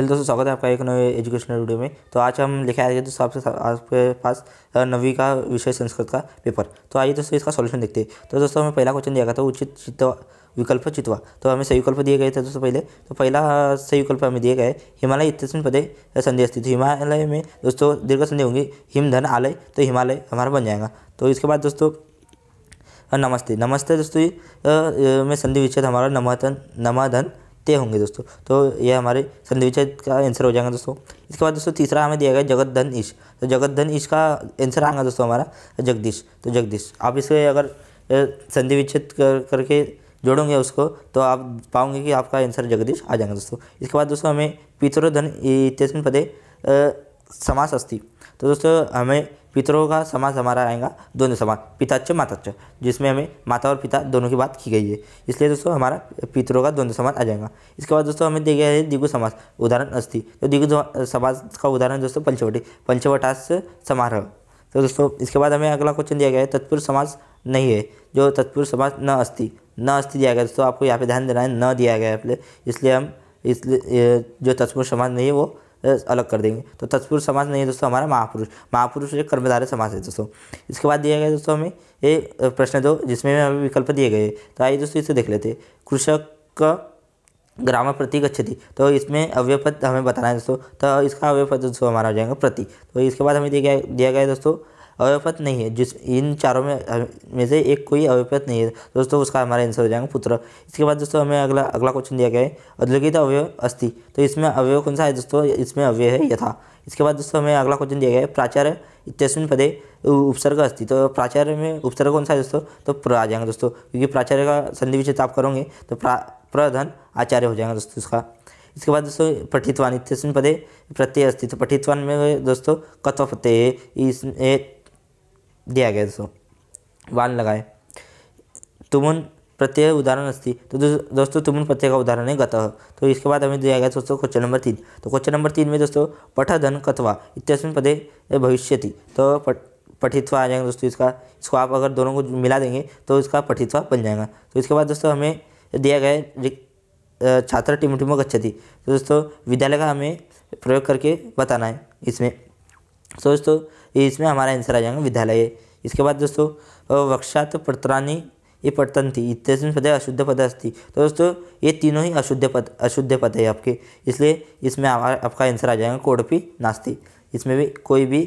hello दोस्तों स्वागत है आपका एक नए एजुकेशनल वीडियो में तो आज हम लेके आए दोस्तों आपसे आपके पास नवी का विषय संस्कृत का पेपर तो आइए दोस्तों इसका सॉल्यूशन देखते हैं तो दोस्तों हमें पहला क्वेश्चन दिया गया था उचित चित्वा विकल्प चितवा तो हमें सही विकल्प दिए गए थे दोस्तों पहले तो पहला सही विकल्प हमें दिए गए हिमालय इतने पदे संधि अस्थित हिमालय में दोस्तों दीर्घ संधि होंगी हिम धन आलय तो हिमालय हमारा बन जाएगा तो इसके बाद दोस्तों नमस्ते नमस्ते दोस्तों में संधि विच्छेद हमारा नमाधन नमाधन तय होंगे दोस्तों तो यह हमारे विच्छेद का आंसर हो जाएगा दोस्तों इसके बाद दोस्तों तीसरा हमें दिया गया जगत धन ईश तो जगत धन ईश का आंसर आएगा दोस्तों हमारा जगदीश तो जगदीश आप इसे अगर संधि विच्छेद कर करके जोड़ोगे उसको तो आप पाओगे कि आपका आंसर जगदीश आ जाएगा दोस्तों इसके बाद दोस्तों हमें पितरोधन इतन पदे समास अस्थि तो दोस्तों हमें पितरों का समाज हमारा आएगा दोनों समाज पिताच माताच जिसमें हमें माता और पिता दोनों की बात की गई है इसलिए दोस्तों हमारा पितरों का द्वंद्व समाज आ जाएगा इसके बाद दोस्तों हमें दिया गया है दिगु समाज उदाहरण अस्थि तो दिगु समाज का उदाहरण दोस्तों पंचवटी पंचवटास समारोह तो दोस्तों इसके बाद हमें अगला क्वेश्चन दिया गया है तत्पुरुष समाज नहीं है जो तत्पुरुष समाज न अस्थि न अस्थि दिया गया दोस्तों आपको यहाँ पे ध्यान देना है न दिया गया है इसलिए हम इसलिए जो तत्पुरुष समाज नहीं है वो अलग कर देंगे तो तत्पुरुष समाज नहीं है दोस्तों हमारा महापुरुष महापुरुष एक कर्मधारय समाज है दोस्तों इसके बाद दिया गया दोस्तों हमें ये प्रश्न दो जिसमें हमें विकल्प दिए गए तो आइए दोस्तों इसे देख लेते कृषक का ग्रामर प्रतीक अच्छी तो इसमें अव्यपद हमें बताना है दोस्तों तो इसका अव्यपद दोस्तों हमारा हो जाएगा प्रति तो इसके बाद हमें दिया गया दिया गया दोस्तों अवयपत नहीं है जिस इन चारों में में से एक कोई अवयपत नहीं है दोस्तों उसका हमारा आंसर हो जाएगा पुत्र इसके बाद दोस्तों हमें अगला अगला क्वेश्चन दिया गया है अधोलिखित अवयव अस्थि तो इसमें अवयव कौन सा है दोस्तों इसमें अवयव है यथा इसके बाद दोस्तों हमें अगला क्वेश्चन दिया गया है प्राचार्य इतस्विन पदे उपसर्ग अस्थि तो प्राचार्य में उपसर्ग कौन सा है दोस्तों तो प्र आ जाएंगे दोस्तों क्योंकि प्राचार्य का संधि विषय तो आप करोगे तो प्रा प्रधन आचार्य हो जाएगा दोस्तों इसका इसके बाद दोस्तों पठितवान इतस्विन पदे प्रत्यय अस्थि तो पठितवान में दोस्तों कत्व प्रत्यय इस दिया गया दोस्तों वान लगाए तुमन प्रत्यय उदाहरण अस्थि तो दोस्तों तुमन प्रत्यय का उदाहरण है गतः तो इसके बाद हमें दिया गया दोस्तों क्वेश्चन नंबर तीन तो क्वेश्चन नंबर तीन में दोस्तों धन कथवा इत्यस्मिन पदे भविष्य तो पठित्वा आ जाएगा दोस्तों इसका इसको आप अगर दोनों को मिला देंगे तो इसका पठित्वा बन जाएगा तो इसके बाद दोस्तों हमें दिया गया छात्र टिमटिमो गच्छति तो दोस्तों विद्यालय का हमें प्रयोग करके बताना है इसमें तो दोस्तों इसमें हमारा आंसर आ जाएगा विद्यालय इसके बाद दोस्तों वक्षात पत्रानी ये पटतन थी इतने पद अशुद्ध पद अस्थि तो दोस्तों ये तीनों ही अशुद्ध पद अशुद्ध पद है आपके इसलिए इसमें आपका आंसर आ जाएगा कोडपी नास्ती इसमें भी कोई भी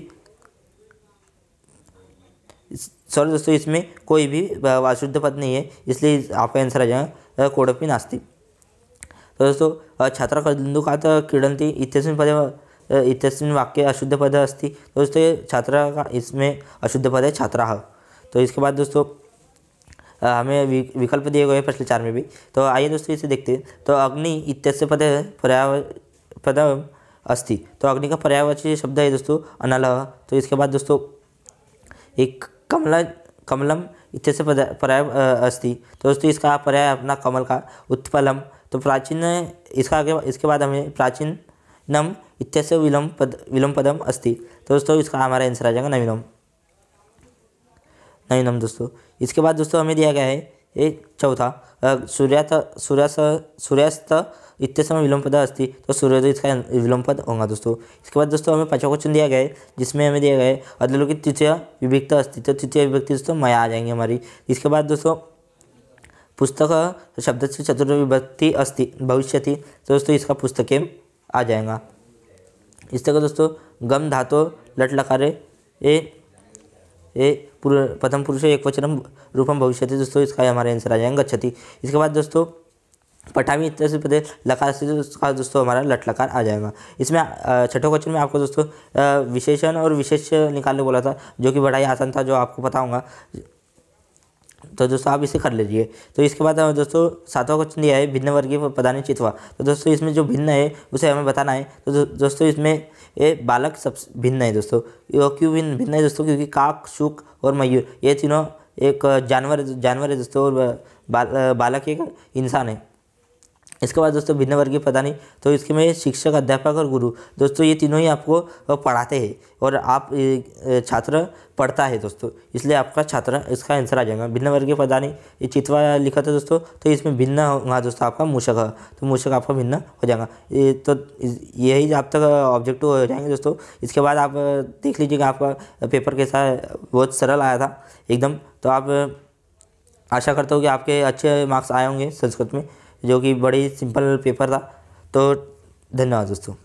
सॉरी दोस्तों इसमें कोई भी अशुद्ध पद नहीं है इसलिए आपका आंसर आ जाएगा कोडपी नास्ती तो दोस्तों छात्रा तो क्रीडंती इतने पदे वाक्य अशुद्ध पद अस्ति तो दोस्तों ये का इसमें अशुद्ध पद है छात्रा तो इसके बाद दोस्तों हमें विकल्प दिए गए पिछले चार में भी तो आइए दोस्तों इसे देखते हैं तो अग्नि इत्यस्य पद पर्याव पद अस्ति तो अग्नि का पर्यावरण शब्द है दोस्तों अनल तो इसके बाद दोस्तों एक कमला कमलम इत्यस्य पद पर्याय अस्ति तो दोस्तों इसका पर्याय अपना कमल का उत्पलम तो प्राचीन इसका इसके बाद हमें प्राचीनम इत्यस्य विलम्ब पद विलम पदम अस्ति तो दोस्तों इसका हमारा आंसर आ जाएगा नवीनम नवीनम दोस्तों इसके बाद दोस्तों हमें दिया गया है ये चौथा सूर्यात सूर्यास्त सूर्यास्त इतने समय विलम्ब पद अस्ति तो सूर्योदय इसका विलम्ब पद होगा दोस्तों इसके बाद दोस्तों हमें पांचवा क्वेश्चन दिया गया है जिसमें हमें दिया गया है की तृतीय विभक्ति अस्थित तो तृतीय विभक्ति दोस्तों मया आ जाएंगे हमारी इसके बाद दोस्तों पुस्तक शब्द से चतुर्थ विभक्ति अस्थि भविष्य तो दोस्तों इसका पुस्तकें आ जाएगा इस तरह दोस्तों गम धातो लट लकारे ए ए पुर, प्रथम पुरुष एक वचन रूपम भविष्य दोस्तों इसका हमारा आंसर आ जाएगा गच्छति इसके बाद दोस्तों पठावी इतने से पदे लकार से उसका दोस्तों हमारा लट लकार आ जाएगा इसमें छठों क्वेश्चन में आपको दोस्तों विशेषण और विशेष निकालने बोला था जो कि बड़ा ही आसान था जो आपको होगा तो दोस्तों आप इसे कर लीजिए तो इसके बाद हमें दोस्तों सातवां क्वेश्चन दिया है भिन्न वर्गीय पदानी चितवा तो दोस्तों इसमें जो भिन्न है उसे हमें बताना है तो दोस्तों इसमें ये बालक सब भिन्न है दोस्तों क्यों भिन्न भिन्न है दोस्तों क्योंकि काक शुक और मयूर ये तीनों एक जानवर जानवर है दोस्तों और बा, बालक एक इंसान है इसके बाद दोस्तों भिन्न वर्गीय नहीं तो इसके में शिक्षक अध्यापक और गुरु दोस्तों ये तीनों ही आपको पढ़ाते हैं और आप छात्र पढ़ता है दोस्तों इसलिए आपका छात्र इसका आंसर आ जाएगा भिन्न वर्गीय पदानी ये चितवा लिखा था दोस्तों तो इसमें भिन्न होगा दोस्तों आपका मूषक तो मूषक आपका भिन्न हो जाएगा ये तो यही आप तक ऑब्जेक्टिव हो जाएंगे दोस्तों इसके बाद आप देख लीजिएगा आपका पेपर कैसा बहुत सरल आया था एकदम तो आप आशा करता हूँ कि आपके अच्छे मार्क्स आए होंगे संस्कृत में जो कि बड़ी सिंपल पेपर था तो धन्यवाद दोस्तों